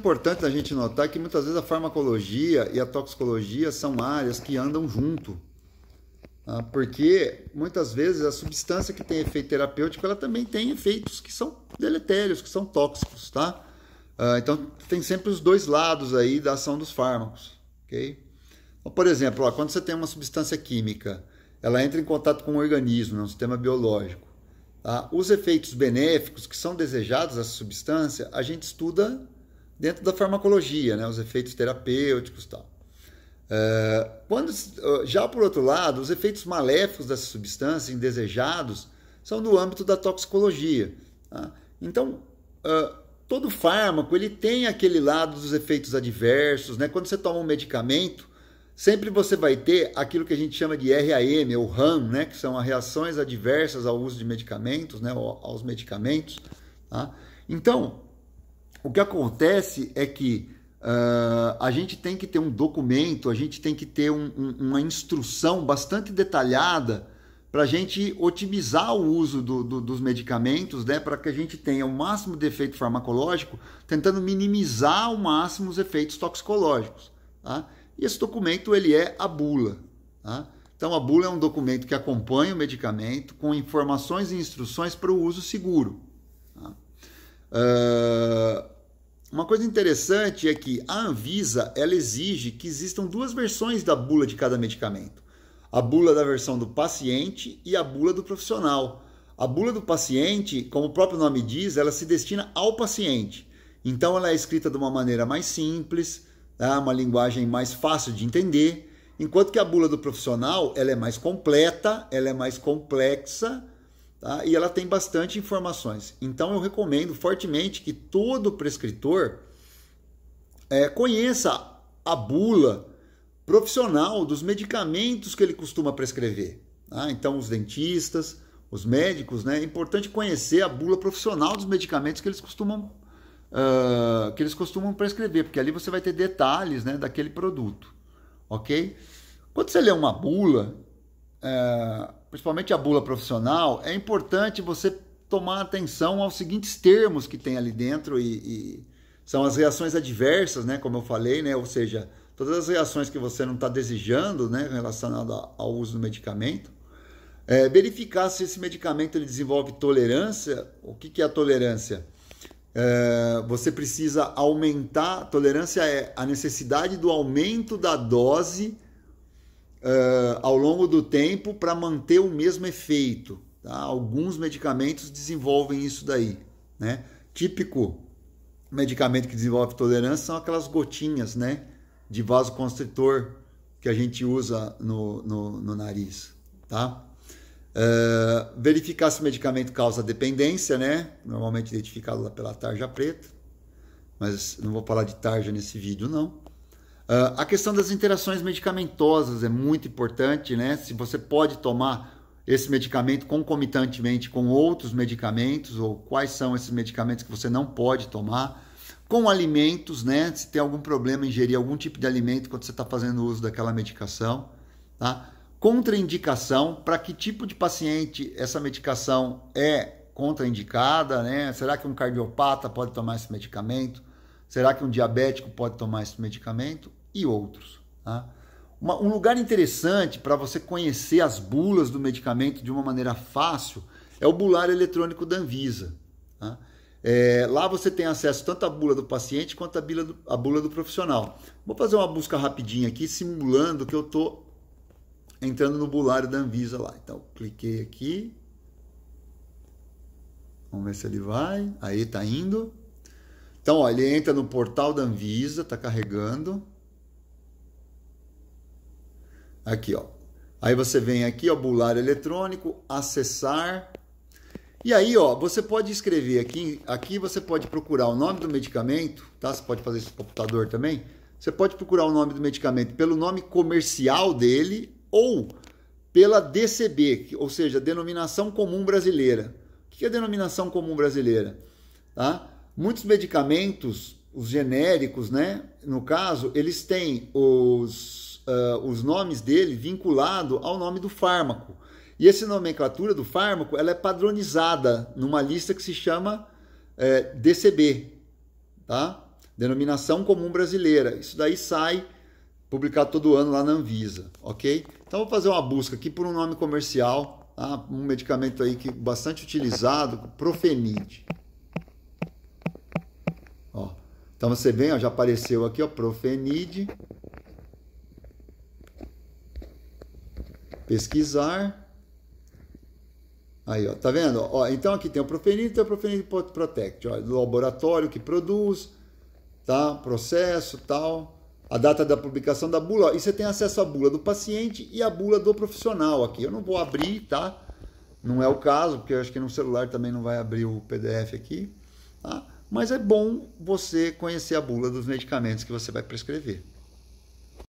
importante a gente notar que muitas vezes a farmacologia e a toxicologia são áreas que andam junto. Tá? Porque muitas vezes a substância que tem efeito terapêutico ela também tem efeitos que são deletérios, que são tóxicos, tá? Ah, então tem sempre os dois lados aí da ação dos fármacos, ok? Então, por exemplo, ó, quando você tem uma substância química, ela entra em contato com o um organismo, né, um sistema biológico. Tá? Os efeitos benéficos que são desejados dessa substância, a gente estuda dentro da farmacologia, né? os efeitos terapêuticos e tal. É, quando, já por outro lado, os efeitos maléficos dessa substância, indesejados, são do âmbito da toxicologia. Tá? Então, é, todo fármaco ele tem aquele lado dos efeitos adversos. Né? Quando você toma um medicamento, sempre você vai ter aquilo que a gente chama de RAM ou RAM, né? que são as reações adversas ao uso de medicamentos, né? aos medicamentos. Tá? Então, o que acontece é que uh, a gente tem que ter um documento, a gente tem que ter um, um, uma instrução bastante detalhada para a gente otimizar o uso do, do, dos medicamentos, né, para que a gente tenha o máximo de efeito farmacológico, tentando minimizar ao máximo os efeitos toxicológicos. Tá? E esse documento ele é a bula. Tá? Então a bula é um documento que acompanha o medicamento com informações e instruções para o uso seguro. Tá? Uh, uma coisa interessante é que a Anvisa ela exige que existam duas versões da bula de cada medicamento: a bula da versão do paciente e a bula do profissional. A bula do paciente, como o próprio nome diz, ela se destina ao paciente. Então ela é escrita de uma maneira mais simples, né, uma linguagem mais fácil de entender, enquanto que a bula do profissional ela é mais completa, ela é mais complexa Tá? E ela tem bastante informações. Então eu recomendo fortemente que todo prescritor é, conheça a bula profissional dos medicamentos que ele costuma prescrever. Tá? Então os dentistas, os médicos, né? É importante conhecer a bula profissional dos medicamentos que eles costumam uh, que eles costumam prescrever, porque ali você vai ter detalhes, né, daquele produto, ok? Quando você lê uma bula, principalmente a bula profissional, é importante você tomar atenção aos seguintes termos que tem ali dentro e, e são as reações adversas, né, como eu falei, né, ou seja, todas as reações que você não está desejando, né, relacionada ao uso do medicamento. É, verificar se esse medicamento ele desenvolve tolerância. O que, que é a tolerância? É, você precisa aumentar. Tolerância é a necessidade do aumento da dose eh, ao longo do tempo para manter o mesmo efeito. Tá? Alguns medicamentos desenvolvem isso daí. Né? Típico medicamento que desenvolve tolerância são aquelas gotinhas né? de vasoconstritor que a gente usa no, no, no nariz. Tá? Uh, verificar se o medicamento causa dependência, né? normalmente identificado pela tarja preta, mas não vou falar de tarja nesse vídeo não. Uh, a questão das interações medicamentosas é muito importante, né? Se você pode tomar esse medicamento concomitantemente com outros medicamentos, ou quais são esses medicamentos que você não pode tomar. Com alimentos, né? Se tem algum problema, ingerir algum tipo de alimento quando você está fazendo uso daquela medicação, tá? Contraindicação, para que tipo de paciente essa medicação é contraindicada, né? Será que um cardiopata pode tomar esse medicamento? Será que um diabético pode tomar esse medicamento? e outros. Tá? Uma, um lugar interessante para você conhecer as bulas do medicamento de uma maneira fácil é o bular eletrônico da Anvisa. Tá? É, lá você tem acesso tanto à bula do paciente quanto à bula do, à bula do profissional. Vou fazer uma busca rapidinha aqui, simulando que eu estou entrando no bulário da Anvisa lá. Então, cliquei aqui. Vamos ver se ele vai. Aí, está indo. Então, ó, ele entra no portal da Anvisa, está carregando. Aqui, ó. Aí você vem aqui, ó, bular eletrônico, acessar. E aí, ó, você pode escrever aqui, aqui você pode procurar o nome do medicamento, tá? Você pode fazer isso no computador também. Você pode procurar o nome do medicamento pelo nome comercial dele ou pela DCB, ou seja, denominação comum brasileira. O que é denominação comum brasileira? Tá? Muitos medicamentos os genéricos, né? No caso, eles têm os, uh, os nomes dele vinculado ao nome do fármaco. E essa nomenclatura do fármaco ela é padronizada numa lista que se chama é, eh, DCB, tá? Denominação Comum Brasileira. Isso daí sai publicado todo ano lá na Anvisa, ok? Então vou fazer uma busca aqui por um nome comercial, tá? um medicamento aí que bastante utilizado, Profenide. Então você vem, ó, já apareceu aqui, ó, profenide. Pesquisar. Aí, ó, tá vendo? Ó, então aqui tem o Profenid, tem o Profenid Protect, ó, laboratório que produz, tá? Processo, tal, a data da publicação da bula, ó, e você tem acesso à bula do paciente e à bula do profissional aqui. Eu não vou abrir, tá? Não é o caso, porque eu acho que no celular também não vai abrir o PDF aqui, tá? Mas é bom você conhecer a bula dos medicamentos que você vai prescrever.